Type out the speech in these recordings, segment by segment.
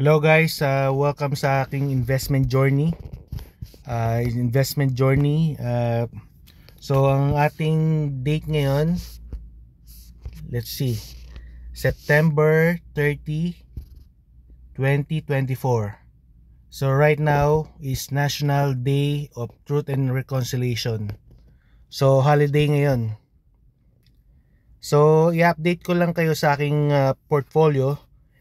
Hello guys, uh, welcome sa aking investment journey. Uh, investment journey. Uh, so ang ating date ngayon, let's see, September 30, 2024. So right now is National Day of Truth and Reconciliation. So holiday ngayon. So i-update ko lang kayo sa aking uh, portfolio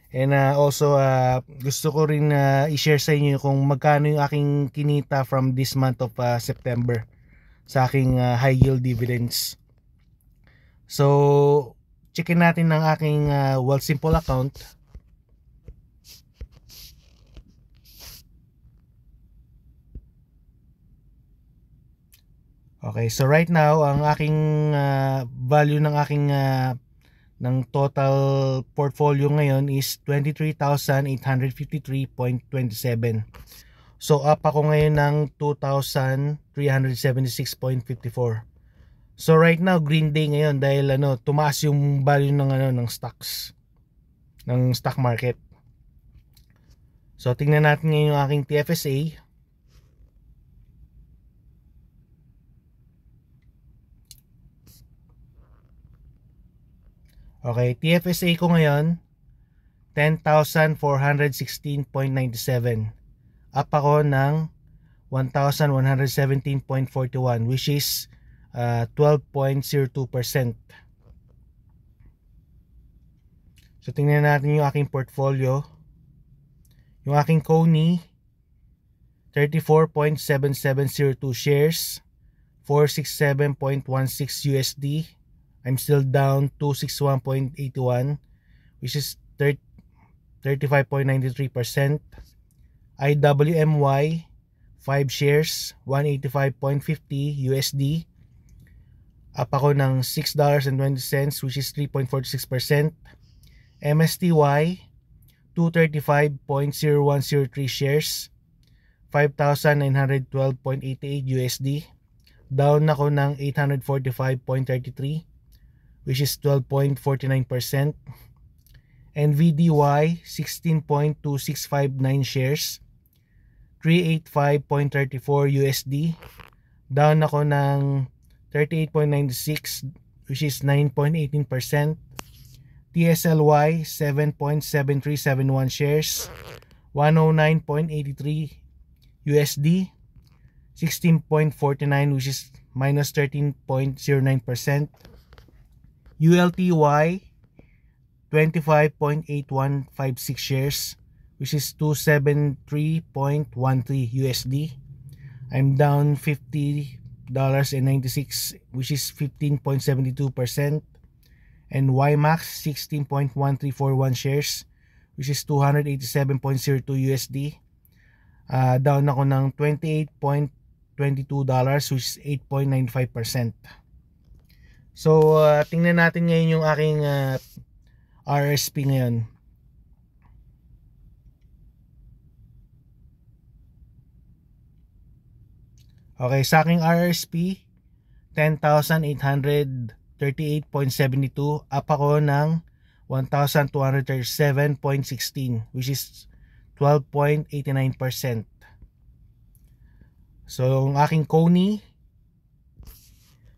And uh, also, uh, gusto ko rin uh, i-share sa inyo kung magkano yung aking kinita from this month of uh, September sa aking uh, high yield dividends. So, checkin natin ang aking uh, Wealth Simple account. Okay, so right now, ang aking uh, value ng aking uh, ng total portfolio ngayon is 23,853.27. So up ako ngayon ng 2,376.54. So right now green day ngayon dahil ano tumaas yung value ng ano ng stocks ng stock market. So tingnan natin ngayon yung aking TFSA. Okay, TFSA ko ngayon 10,416.97. Up ako ng 1,117.41 which is uh, 12.02%. So tingnan natin yung aking portfolio. Yung aking Kony 34.7702 shares, 467.16 USD. I'm still down 261.81 which is 35.93%. IWMY 5 shares 185.50 USD. Up ako ng $6.20 which is 3.46%. MSTY 235.0103 shares 5,912.88 USD. Down ako ng 845.33 which is 12.49%. And VDY, 16.2659 shares. 385.34 USD. Down ako ng 38.96 which is 9.18%. TSLY, 7.7371 shares. 109.83 USD. 16.49 which is minus 13.09%. ULTY 25.8156 shares which is 273.13 USD. I'm down $50.96 which is 15.72% and YMAX 16.1341 shares which is 287.02 USD. Uh, down ako ng $28.22 which is 8.95%. So, uh, tingnan natin ngayon yung aking uh, ah, RSP ngayon. Okay, sa aking RSP, 10,838.72. Up ako ng 1,237.16 which is 12.89%. So, yung aking Kony,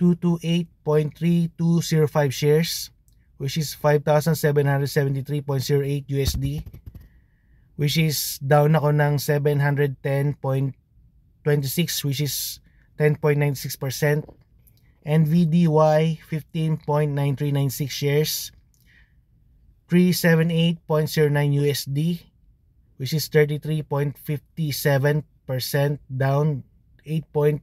228.3205 shares which is 5,773.08 USD which is down ako ng 710.26 which is 10.96% and VDY 15.9396 shares 378.09 USD which is 33.57% down 8.16%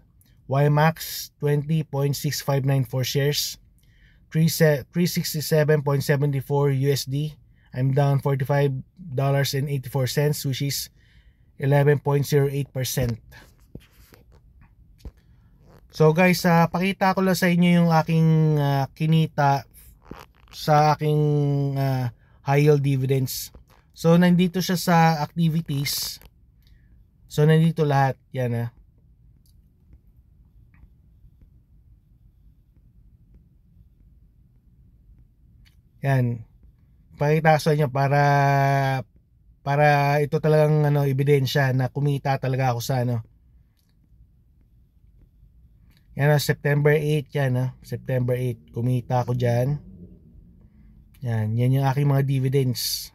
YMAX 20.6594 shares 367.74 USD I'm down $45.84 which is 11.08% So guys, uh, pakita ko lang sa inyo yung aking uh, kinita sa aking uh, high yield dividends. So nandito siya sa activities. So nandito lahat, yan ah. Yan. Pakita sa inyo para para ito talagang ano ebidensya na kumita talaga ako sa ano. Yan oh, September 8 yan o. Oh. September 8 kumita ako diyan. Yan, yan yung aking mga dividends.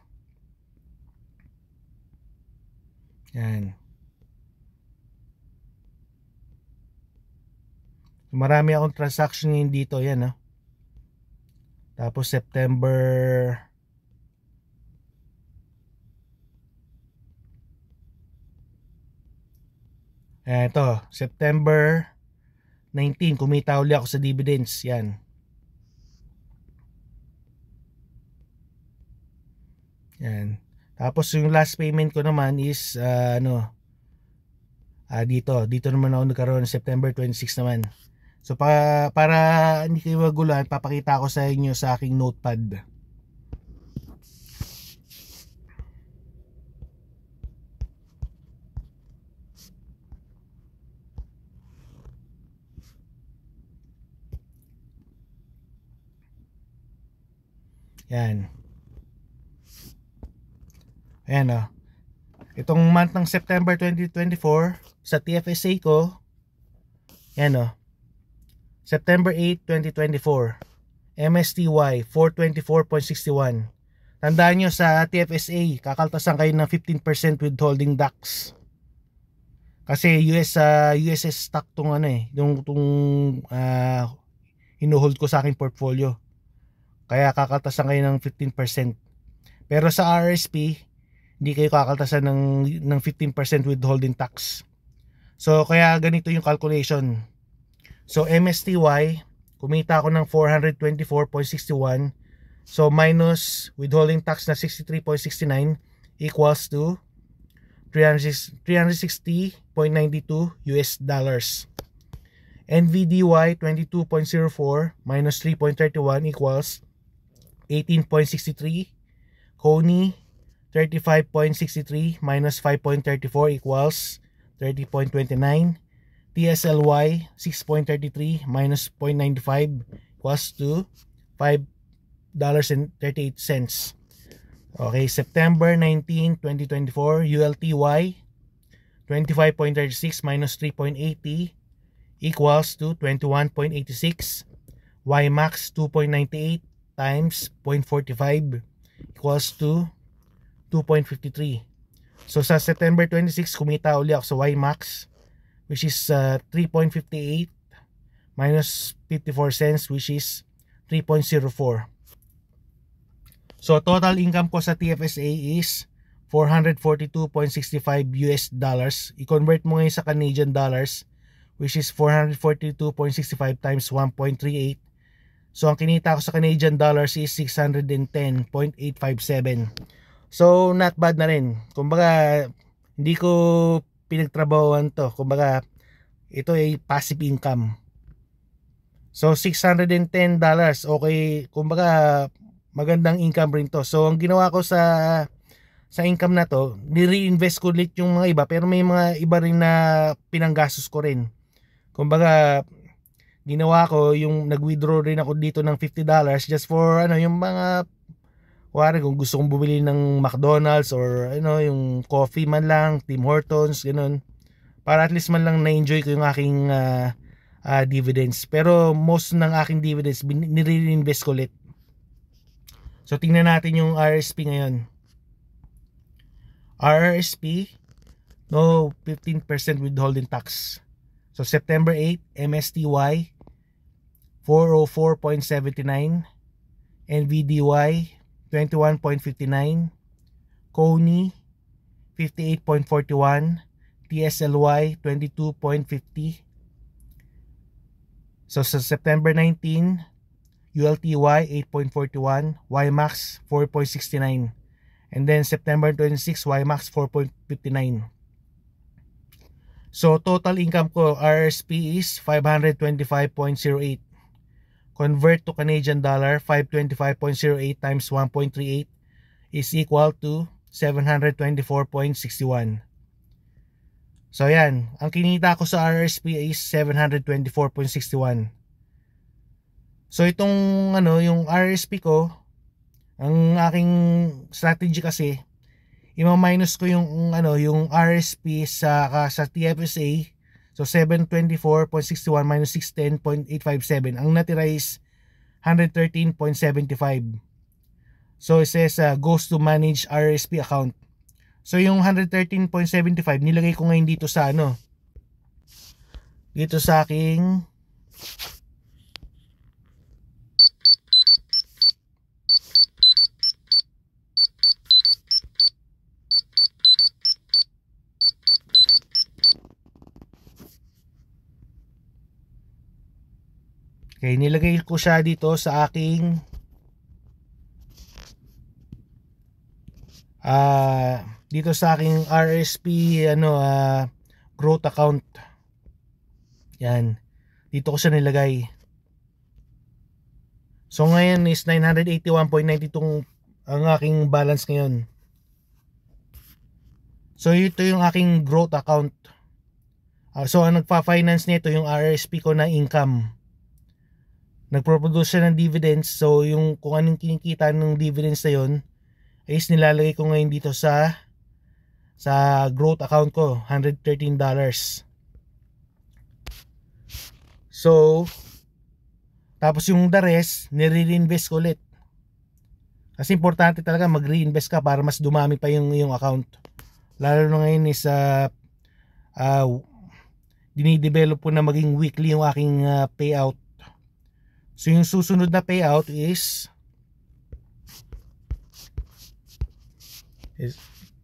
Yan. Marami akong transaction ngayon dito, yan o. Oh. Tapos September Eh, ito, September 19, kumita uli ako sa dividends. Yan. Yan. Tapos yung last payment ko naman is, uh, ano, uh, dito. Dito naman ako nagkaroon, September 26 naman. So para, para hindi kayo magulan, papakita ko sa inyo sa aking notepad. Yan. Ayan o. Oh. Ah. Itong month ng September 2024, sa TFSA ko, yan Oh. September 8, 2024. MSTY 424.61. Tandaan nyo sa TFSA, kakaltasan kayo ng 15% withholding tax. Kasi US uh, USS stock tong ano eh, yung tong uh, ah, hinuhold ko sa aking portfolio. Kaya kakaltasan kayo ng 15%. Pero sa RSP, hindi kayo kakaltasan ng ng 15% withholding tax. So kaya ganito yung calculation So MSTY, kumita ako ng 424.61. So minus withholding tax na 63.69 equals to 360.92 US dollars. NVDY 22.04 minus 3.31 equals 18.63. CONI 35.63 minus 5.34 equals 30.29. PSLY 6.33 minus 0.95 equals to $5.38. Okay, September 19, 2024, ULTY 25.36 minus 3.80 equals to 21.86. YMAX 2.98 times 0.45 equals to 2.53. So sa September 26, kumita uli ako sa YMAX which is uh, 3.58 minus 54 cents which is 3.04. So total income ko sa TFSA is 442.65 US dollars. I-convert mo ngayon sa Canadian dollars which is 442.65 times 1.38. So ang kinita ko sa Canadian dollars is 610.857. So not bad na rin. Kumbaga hindi ko pinagtrabahoan to. Kumbaga, ito ay passive income. So, $610, okay, kumbaga, magandang income rin to. So, ang ginawa ko sa sa income na to, nireinvest ko ulit yung mga iba pero may mga iba rin na pinanggastos ko rin. Kumbaga ginawa ko yung nag-withdraw rin ako dito ng $50 just for ano yung mga Kuwari kung gusto kong bumili ng McDonald's or ano, yung coffee man lang, Tim Hortons, ganun. Para at least man lang na-enjoy ko yung aking uh, uh, dividends. Pero most ng aking dividends, nire-invest ko ulit. So tingnan natin yung RSP ngayon. RRSP, no 15% withholding tax. So September 8, MSTY 404.79, NVDY 21.59, Coney 58.41, TSLY 22.50. So sa September 19, ULTY 8.41, YMAX 4.69. And then September 26, YMAX 4.59. So total income ko RSP is 525.08 convert to Canadian dollar 525.08 times 1.38 is equal to 724.61 So ayan, ang kinita ko sa RSP is 724.61 So itong ano, yung RSP ko ang aking strategy kasi ima-minus ko yung ano, yung RSP sa sa TFSA So 724.61 minus 610.857. Ang natira is 113.75. So it says uh, goes to manage RSP account. So yung 113.75 nilagay ko ngayon dito sa ano. Dito sa aking Okay, nilagay ko siya dito sa aking uh, dito sa aking RSP ano uh, growth account. Yan. Dito ko siya nilagay. So ngayon is 981.92 ang aking balance ngayon. So ito yung aking growth account. Uh, so ang nagpa-finance nito yung RSP ko na income nagproproduce siya ng dividends so yung kung anong kinikita ng dividends na yun is nilalagay ko ngayon dito sa sa growth account ko $113 so tapos yung the rest nire-reinvest ko ulit kasi importante talaga mag-reinvest ka para mas dumami pa yung yung account lalo na ngayon is uh, uh, dinidevelop ko na maging weekly yung aking uh, payout So yung susunod na payout is is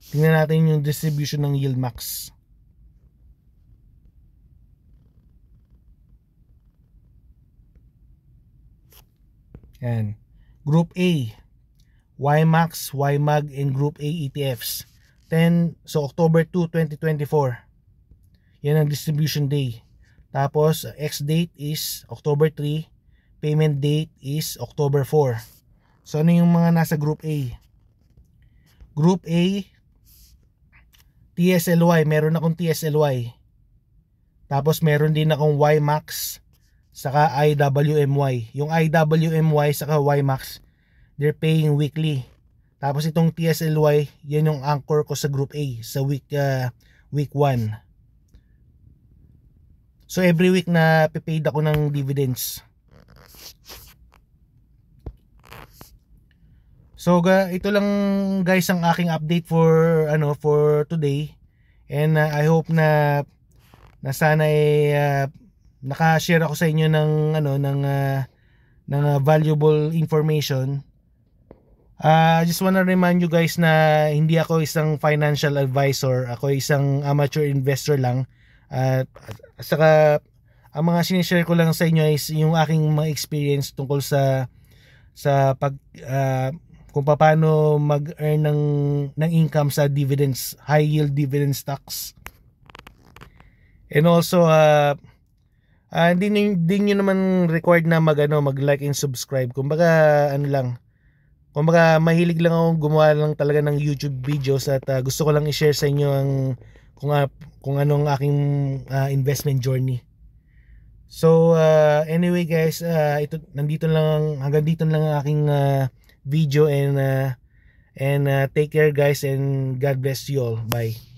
tingnan natin yung distribution ng yield max. Yan. Group A, YMAX, YMAG, and Group A ETFs. 10, so October 2, 2024. Yan ang distribution day. Tapos, ex date is October 3, Payment date is October 4. So ano yung mga nasa group A? Group A, TSLY. Meron akong TSLY. Tapos meron din akong YMAX saka IWMY. Yung IWMY saka YMAX, they're paying weekly. Tapos itong TSLY, yan yung anchor ko sa group A sa week uh, week 1. So every week na paid ako ng dividends. So ito lang guys ang aking update for ano for today and uh, I hope na na sana ay eh, uh, naka-share ako sa inyo ng ano ng uh, ng uh, valuable information. Uh, I just wanna remind you guys na hindi ako isang financial advisor, ako isang amateur investor lang. At uh, saka ang mga sinishare ko lang sa inyo is yung aking mga experience tungkol sa sa pag uh, kung paano mag-earn ng ng income sa dividends, high yield dividend stocks. And also uh, uh hindi din niyo naman required na magano mag-like and subscribe. Kumbaga ano lang, Kumbaga mahilig lang akong gumawa lang talaga ng YouTube videos at uh, gusto ko lang i-share sa inyo ang kung uh, kung ano aking uh, investment journey. So uh, anyway guys, uh, ito nandito lang hanggang dito lang ang aking uh, video and uh, and uh, take care guys and God bless you all. Bye.